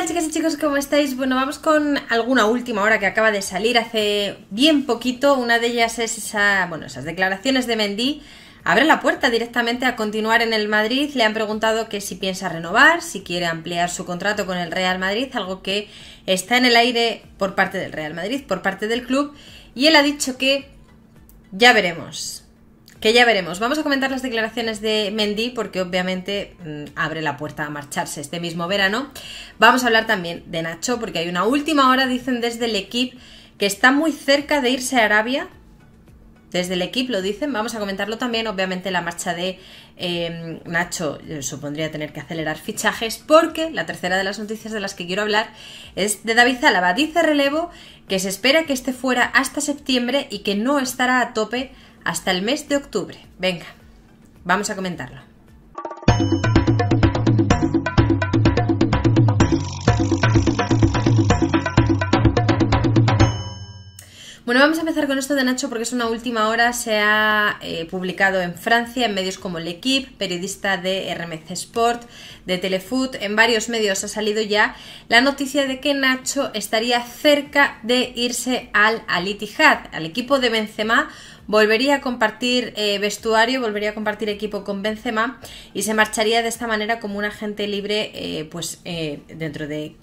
tal chicas y chicos? ¿Cómo estáis? Bueno, vamos con alguna última hora que acaba de salir hace bien poquito. Una de ellas es esa, bueno, esas declaraciones de Mendy. Abre la puerta directamente a continuar en el Madrid. Le han preguntado que si piensa renovar, si quiere ampliar su contrato con el Real Madrid, algo que está en el aire por parte del Real Madrid, por parte del club. Y él ha dicho que ya veremos. Que ya veremos. Vamos a comentar las declaraciones de Mendy porque obviamente mm, abre la puerta a marcharse este mismo verano. Vamos a hablar también de Nacho porque hay una última hora, dicen desde el equipo, que está muy cerca de irse a Arabia. Desde el equipo lo dicen, vamos a comentarlo también. Obviamente la marcha de em, Nacho eh, supondría tener que acelerar fichajes porque la tercera de las noticias de las que quiero hablar es de David Zalaba Dice relevo que se espera que esté fuera hasta septiembre y que no estará a tope hasta el mes de octubre. Venga, vamos a comentarlo. Bueno, vamos a empezar con esto de Nacho porque es una última hora. Se ha eh, publicado en Francia, en medios como L'Equipe, periodista de RMC Sport, de Telefoot. En varios medios ha salido ya la noticia de que Nacho estaría cerca de irse al Al al equipo de Benzema Volvería a compartir eh, vestuario, volvería a compartir equipo con Benzema y se marcharía de esta manera como un agente libre, eh, pues eh, dentro de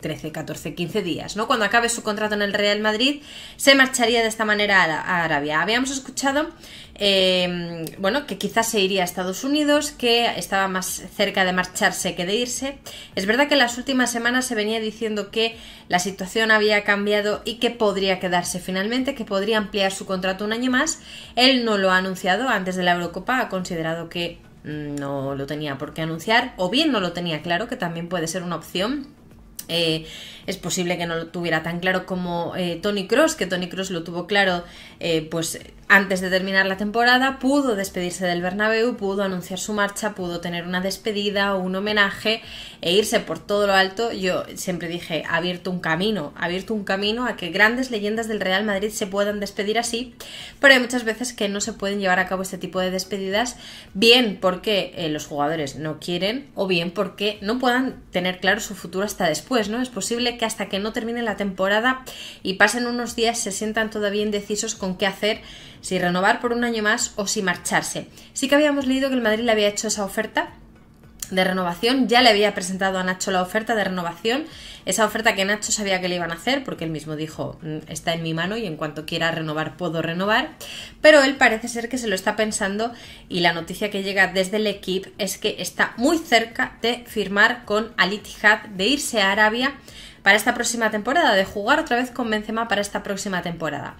13, 14, 15 días, ¿no? Cuando acabe su contrato en el Real Madrid, se marcharía de esta manera a Arabia. Habíamos escuchado, em, bueno, que quizás se iría a Estados Unidos, que estaba más cerca de marcharse que de irse. Es verdad que en las últimas semanas se venía diciendo que la situación había cambiado y que podría quedarse finalmente, que podría ampliar su contrato un año más. Él no lo ha anunciado antes de la Eurocopa, ha considerado que mm, no lo tenía por qué anunciar, o bien no lo tenía claro, que también puede ser una opción eh, es posible que no lo tuviera tan claro como eh, Tony Cross, que Tony Cross lo tuvo claro eh, pues antes de terminar la temporada, pudo despedirse del Bernabéu, pudo anunciar su marcha, pudo tener una despedida o un homenaje e irse por todo lo alto. Yo siempre dije, ha abierto un camino, ha abierto un camino a que grandes leyendas del Real Madrid se puedan despedir así, pero hay muchas veces que no se pueden llevar a cabo este tipo de despedidas, bien porque los jugadores no quieren o bien porque no puedan tener claro su futuro hasta después ¿no? Es posible que hasta que no termine la temporada y pasen unos días se sientan todavía indecisos con qué hacer, si renovar por un año más o si marcharse. Sí que habíamos leído que el Madrid le había hecho esa oferta de renovación. Ya le había presentado a Nacho la oferta de renovación, esa oferta que Nacho sabía que le iban a hacer, porque él mismo dijo, mm, está en mi mano y en cuanto quiera renovar puedo renovar, pero él parece ser que se lo está pensando y la noticia que llega desde el equipo es que está muy cerca de firmar con Al de irse a Arabia para esta próxima temporada, de jugar otra vez con Benzema para esta próxima temporada.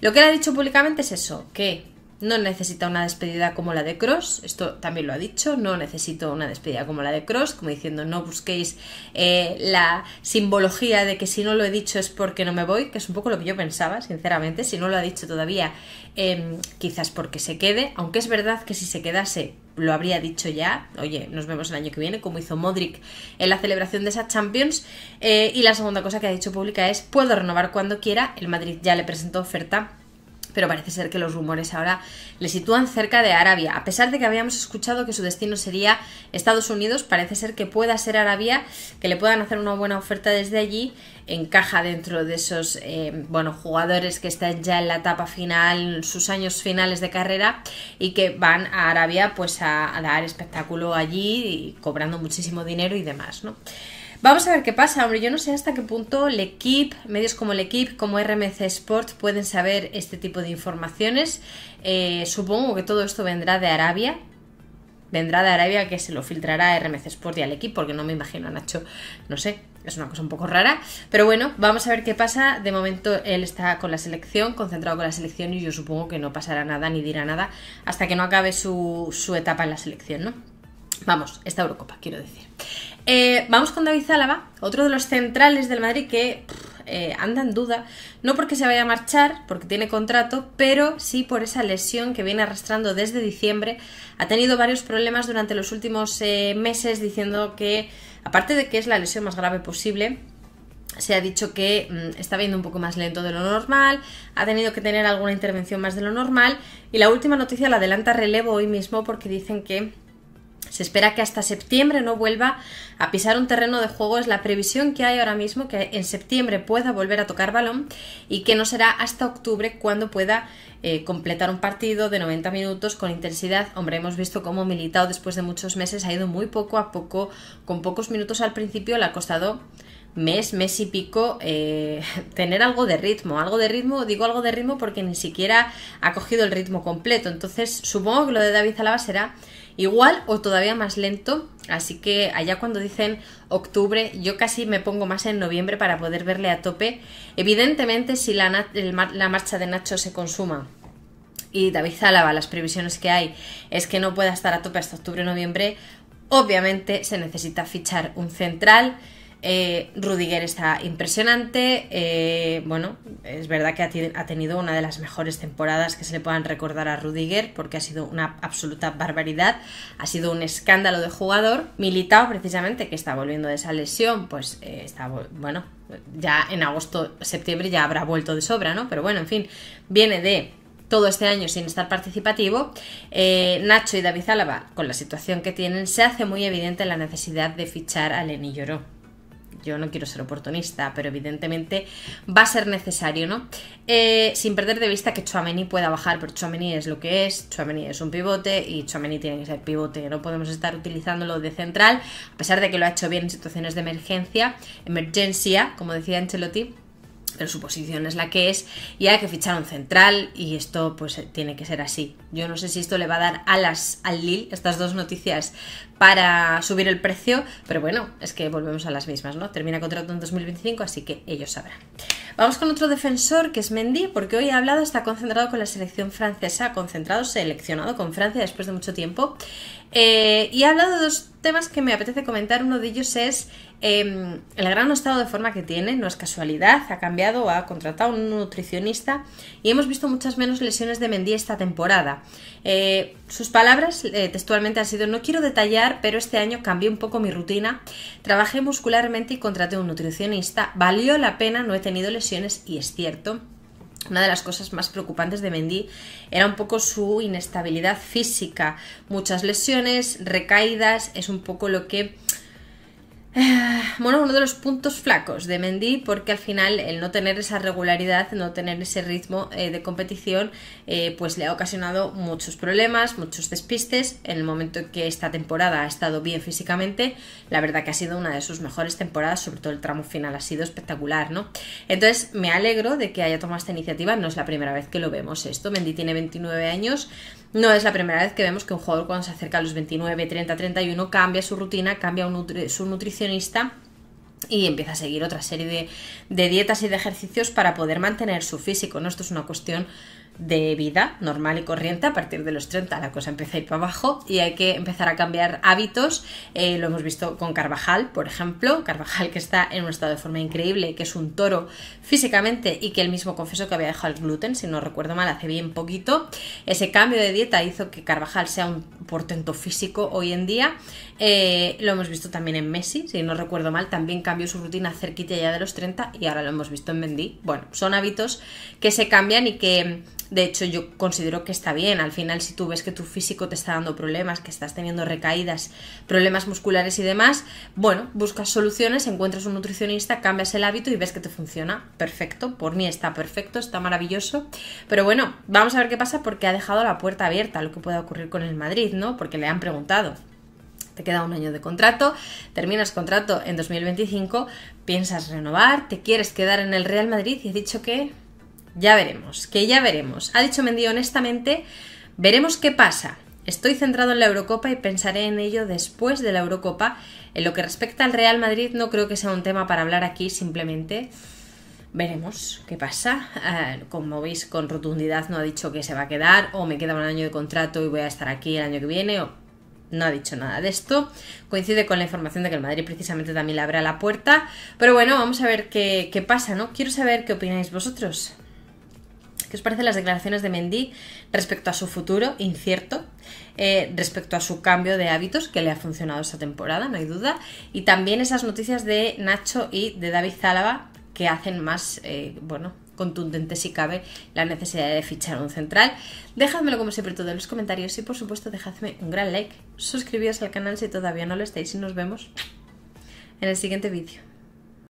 Lo que él ha dicho públicamente es eso, que no necesita una despedida como la de Cross, esto también lo ha dicho, no necesito una despedida como la de Cross, como diciendo no busquéis eh, la simbología de que si no lo he dicho es porque no me voy, que es un poco lo que yo pensaba, sinceramente, si no lo ha dicho todavía, em, quizás porque se quede, aunque es verdad que si se quedase lo habría dicho ya, oye, nos vemos el año que viene, como hizo Modric en la celebración de esa Champions. Eh, y la segunda cosa que ha dicho pública es, puedo renovar cuando quiera, el Madrid ya le presentó oferta pero parece ser que los rumores ahora le sitúan cerca de Arabia. A pesar de que habíamos escuchado que su destino sería Estados Unidos, parece ser que pueda ser Arabia, que le puedan hacer una buena oferta desde allí. Encaja dentro de esos eh, jugadores que están ya en la etapa final, sus años finales de carrera, y que van a Arabia pues a, a dar espectáculo allí, y cobrando muchísimo dinero y demás, ¿no? Vamos a ver qué pasa, hombre. Yo no sé hasta qué punto el equipo, medios como el equipo, como RMC Sport, pueden saber este tipo de informaciones. Eh, supongo que todo esto vendrá de Arabia. Vendrá de Arabia que se lo filtrará a RMC Sport y al equipo, porque no me imagino Nacho, no sé, es una cosa un poco rara. Pero bueno, vamos a ver qué pasa. De momento él está con la selección, concentrado con la selección, y yo supongo que no pasará nada ni dirá nada hasta que no acabe su, su etapa en la selección, ¿no? Vamos, esta Eurocopa, quiero decir. Eh, vamos con David Zálava, otro de los centrales del Madrid que eh, anda en duda, no porque se vaya a marchar, porque tiene contrato, pero sí por esa lesión que viene arrastrando desde diciembre. Ha tenido varios problemas durante los últimos eh, meses diciendo que, aparte de que es la lesión más grave posible, se ha dicho que mm, está viendo un poco más lento de lo normal, ha tenido que tener alguna intervención más de lo normal y la última noticia la adelanta relevo hoy mismo porque dicen que se espera que hasta septiembre no vuelva a pisar un terreno de juego. Es la previsión que hay ahora mismo, que en septiembre pueda volver a tocar balón y que no será hasta octubre cuando pueda eh, completar un partido de 90 minutos con intensidad. Hombre, hemos visto cómo militado después de muchos meses ha ido muy poco a poco, con pocos minutos al principio le ha costado mes, mes y pico eh, tener algo de ritmo. Algo de ritmo, digo algo de ritmo porque ni siquiera ha cogido el ritmo completo. Entonces, supongo que lo de David Alaba será igual o todavía más lento. Así que allá cuando dicen octubre, yo casi me pongo más en noviembre para poder verle a tope. Evidentemente, si la, la marcha de Nacho se consuma y David Zálava, las previsiones que hay es que no pueda estar a tope hasta octubre noviembre, obviamente se necesita fichar un central. Eh, Rudiger está impresionante. Eh, bueno, es verdad que ha, tenido una de las mejores temporadas que se le puedan recordar a Rudiger porque ha sido una absoluta barbaridad. Ha sido un escándalo de jugador. Militao, precisamente, que está volviendo de esa lesión, pues eh, está, bueno, ya en agosto, septiembre ya habrá vuelto de sobra, ¿no? Pero bueno, en fin, viene de todo este año sin estar participativo, Nacho y David Álava, con la situación que tienen, se hace muy evidente la necesidad de fichar a Lenny Lloró yo no quiero ser oportunista, pero evidentemente va a ser necesario, ¿no? Eh, sin perder de vista que Chouameni pueda bajar, pero Chouameni es lo que es, Chouameni es un pivote y Chouameni tiene que ser pivote, no podemos estar utilizándolo de central, a pesar de que lo ha hecho bien en situaciones de emergencia, emergencia, como decía Ancelotti, pero su posición es la que es y hay que fichar un central y esto pues tiene que ser así. Yo no sé si esto le va a dar alas al Lille, estas dos noticias, para subir el precio, pero bueno, es que volvemos a las mismas, ¿no? Termina contrato en 2025, así que ellos sabrán. Vamos con otro defensor que es Mendy, porque hoy ha hablado, está concentrado con la selección francesa, concentrado, seleccionado con Francia después de mucho tiempo, eh, y ha hablado de dos temas que me apetece comentar, uno de ellos es Em, el gran estado de forma que tiene no es casualidad, ha cambiado, ha contratado a un nutricionista y hemos visto muchas menos lesiones de Mendy esta temporada. Eh, sus palabras eh, textualmente han sido, no quiero detallar, pero este año cambié un poco mi rutina, trabajé muscularmente y contraté a un nutricionista, valió la pena, no he tenido lesiones y es cierto una de las cosas más preocupantes de Mendy era un poco su inestabilidad física, muchas lesiones, recaídas, es un poco lo que Ah, bueno, uno de los puntos flacos de Mendy, porque al final el no tener esa regularidad, no tener ese ritmo eh, de competición, eh, pues le ha ocasionado muchos problemas, muchos despistes. En el momento que esta temporada ha estado bien físicamente, la verdad que ha sido una de sus mejores temporadas, sobre todo el tramo final ha sido espectacular, ¿no? Entonces me alegro de que haya tomado esta iniciativa, no es la primera vez que lo vemos esto. Mendy tiene 29 años, no es la primera vez que vemos que un jugador cuando se acerca a los 29, 30, 31 cambia su rutina, cambia su nutrición y empieza a seguir otra serie de, dietas y de ejercicios para poder mantener su físico. ¿no? Esto es una cuestión de vida normal y corriente. A partir de los 30 la cosa empieza a ir para abajo y hay que empezar a cambiar hábitos. Eh, lo hemos visto con Carvajal, por ejemplo. Carvajal que está en un estado de forma increíble, que es un toro físicamente y que él mismo confesó que había dejado el gluten, si no recuerdo mal, hace bien poquito. Ese cambio de dieta hizo que Carvajal sea un portento físico hoy en día. Eh, lo hemos visto también en Messi, si no recuerdo mal, también cambió su rutina cerquita ya de los 30 y ahora lo hemos visto en Mendy. Bueno, son hábitos que se cambian y que de hecho, yo considero que está bien. Al final, si tú ves que tu físico te está dando problemas, que estás teniendo recaídas, problemas musculares y demás, bueno, buscas soluciones, encuentras un nutricionista, cambias el hábito y ves que te funciona. Perfecto, por mí está perfecto, está maravilloso. Pero bueno, vamos a ver qué pasa porque ha dejado la puerta abierta a lo que pueda ocurrir con el Madrid, porque le han preguntado. Te queda un año de contrato, terminas contrato en 2025, piensas renovar, te quieres quedar en el Real Madrid y he dicho que ya veremos, que ya veremos. Ha dicho Mendy honestamente, veremos qué pasa. Estoy centrado en la Eurocopa y pensaré en ello después de la Eurocopa. En lo que respecta al Real Madrid no creo que sea un tema para hablar aquí simplemente veremos qué pasa. Eh, como veis, con rotundidad no ha dicho que se va a quedar o me queda un año de contrato y voy a estar aquí el año que viene o no ha dicho nada de esto. Coincide con la información de que el Madrid precisamente también le abre la puerta. Pero bueno, vamos a ver qué, pasa, ¿no? Quiero saber qué opináis vosotros. ¿Qué os parecen las declaraciones de Mendy respecto a su futuro incierto, eh, respecto a su cambio de hábitos que le ha funcionado esta temporada, no hay duda, y también esas noticias de Nacho y de David Zálava que hacen más, eh, bueno, contundente si cabe la necesidad de fichar un central. Dejadmelo como siempre todo en los comentarios y por supuesto dejadme un gran like, suscribíos al canal si todavía no lo estáis y nos vemos en el siguiente vídeo.